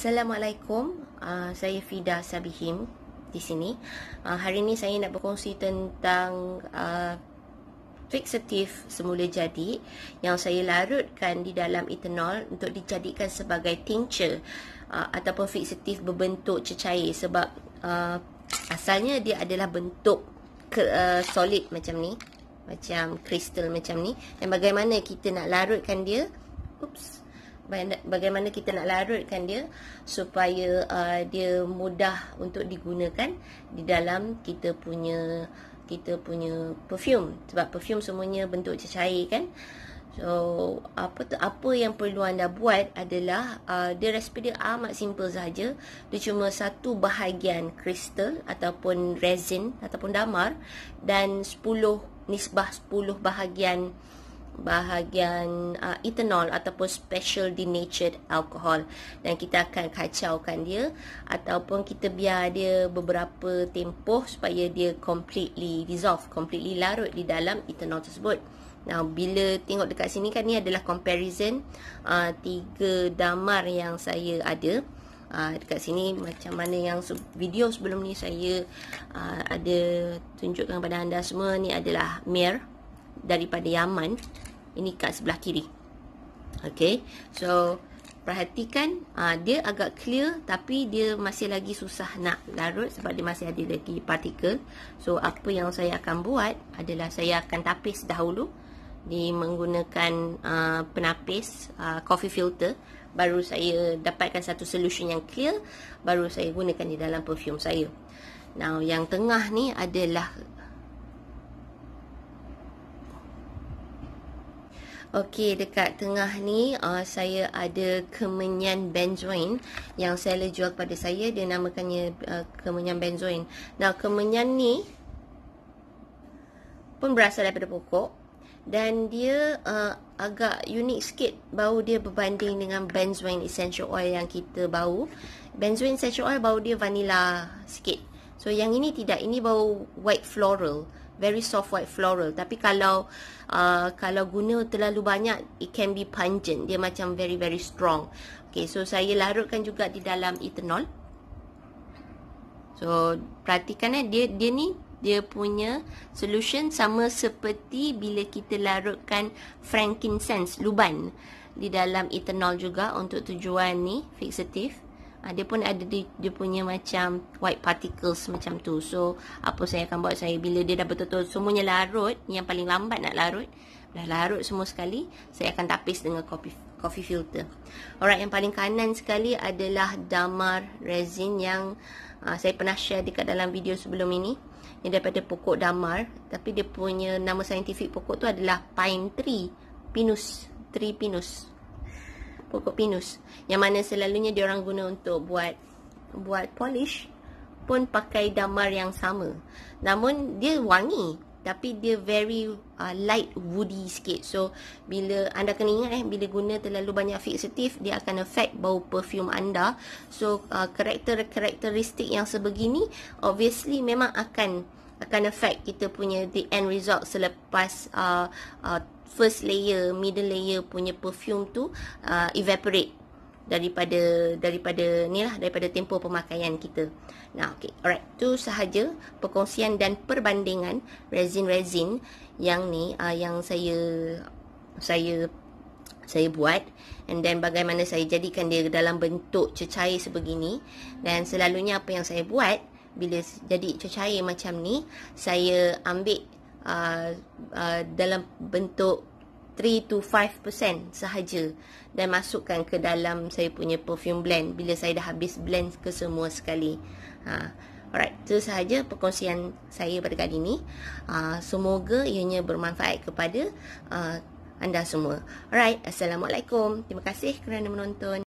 Assalamualaikum. Uh, saya Fida Sabihim di sini. Uh, hari ini saya nak berkongsi tentang uh, fixative semula jadi yang saya larutkan di dalam etanol untuk dijadikan sebagai tincture uh, ataupun fixative berbentuk cecair sebab uh, asalnya dia adalah bentuk ke, uh, solid macam ni. Macam kristal macam ni. Dan bagaimana kita nak larutkan dia? Oops bagaimana kita nak larutkan dia supaya uh, dia mudah untuk digunakan di dalam kita punya kita punya perfume sebab perfume semuanya bentuk cecair kan so apa tu, apa yang perlu anda buat adalah uh, dia resipi dia amat simple saja dia cuma satu bahagian kristal ataupun resin ataupun damar dan 10 nisbah 10 bahagian bahagian uh, ethanol ataupun special denatured alcohol dan kita akan kacaukan dia ataupun kita biar dia beberapa tempoh supaya dia completely dissolve, completely larut di dalam ethanol tersebut. Now bila tengok dekat sini kan ni adalah comparison uh, tiga damar yang saya ada. Uh, dekat sini macam mana yang video sebelum ni saya uh, ada tunjukkan kepada anda semua ni adalah mir daripada Yaman ini kat sebelah kiri Okay, so perhatikan uh, dia agak clear tapi dia masih lagi susah nak larut sebab dia masih ada lagi partikel so apa yang saya akan buat adalah saya akan tapis dahulu di menggunakan uh, penapis uh, coffee filter baru saya dapatkan satu solution yang clear baru saya gunakan di dalam perfume saya now yang tengah ni adalah Okey, dekat tengah ni uh, saya ada kemenyan benzoin yang saya jual pada saya dia namakannya uh, kemenyan benzoin. Nah, kemenyan ni pun berasal daripada pokok dan dia uh, agak unik sikit bau dia berbanding dengan benzoin essential oil yang kita bau. Benzoin essential oil bau dia vanilla sikit. So yang ini tidak, ini bau white floral very soft white floral tapi kalau uh, kalau guna terlalu banyak it can be pungent dia macam very very strong okey so saya larutkan juga di dalam ethanol so perhatikan eh dia dia ni dia punya solution sama seperti bila kita larutkan frankincense luban di dalam ethanol juga untuk tujuan ni fixative uh, dia pun ada di, dia punya macam white particles macam tu so apa saya akan buat saya bila dia dah betul-betul semuanya larut yang paling lambat nak larut dah larut semua sekali saya akan tapis dengan kopi coffee filter. Alright, yang paling kanan sekali adalah damar resin yang uh, saya pernah share dekat dalam video sebelum ini. Ini daripada pokok damar, tapi dia punya nama saintifik pokok tu adalah pine tree, pinus, tree pinus pokok pinus yang mana selalunya orang guna untuk buat buat polish pun pakai damar yang sama namun dia wangi tapi dia very uh, light woody sikit so bila anda kena ingat eh bila guna terlalu banyak fixative dia akan affect bau perfume anda so uh, karakter karakteristik yang sebegini obviously memang akan akan affect kita punya the end result selepas uh, uh, first layer middle layer punya perfume tu uh, evaporate daripada daripada ni lah daripada tempoh pemakaian kita. Nah, okay, alright, tu sahaja perkongsian dan perbandingan resin resin yang ni uh, yang saya saya saya buat and then bagaimana saya jadikan dia dalam bentuk cecair sebegini dan selalunya apa yang saya buat bila jadi cecair macam ni saya ambil uh, uh, dalam bentuk 3 to 5% sahaja dan masukkan ke dalam saya punya perfume blend bila saya dah habis blend ke semua sekali ha. alright, itu sahaja perkongsian saya pada kali ini uh, semoga ianya bermanfaat kepada uh, anda semua alright, Assalamualaikum terima kasih kerana menonton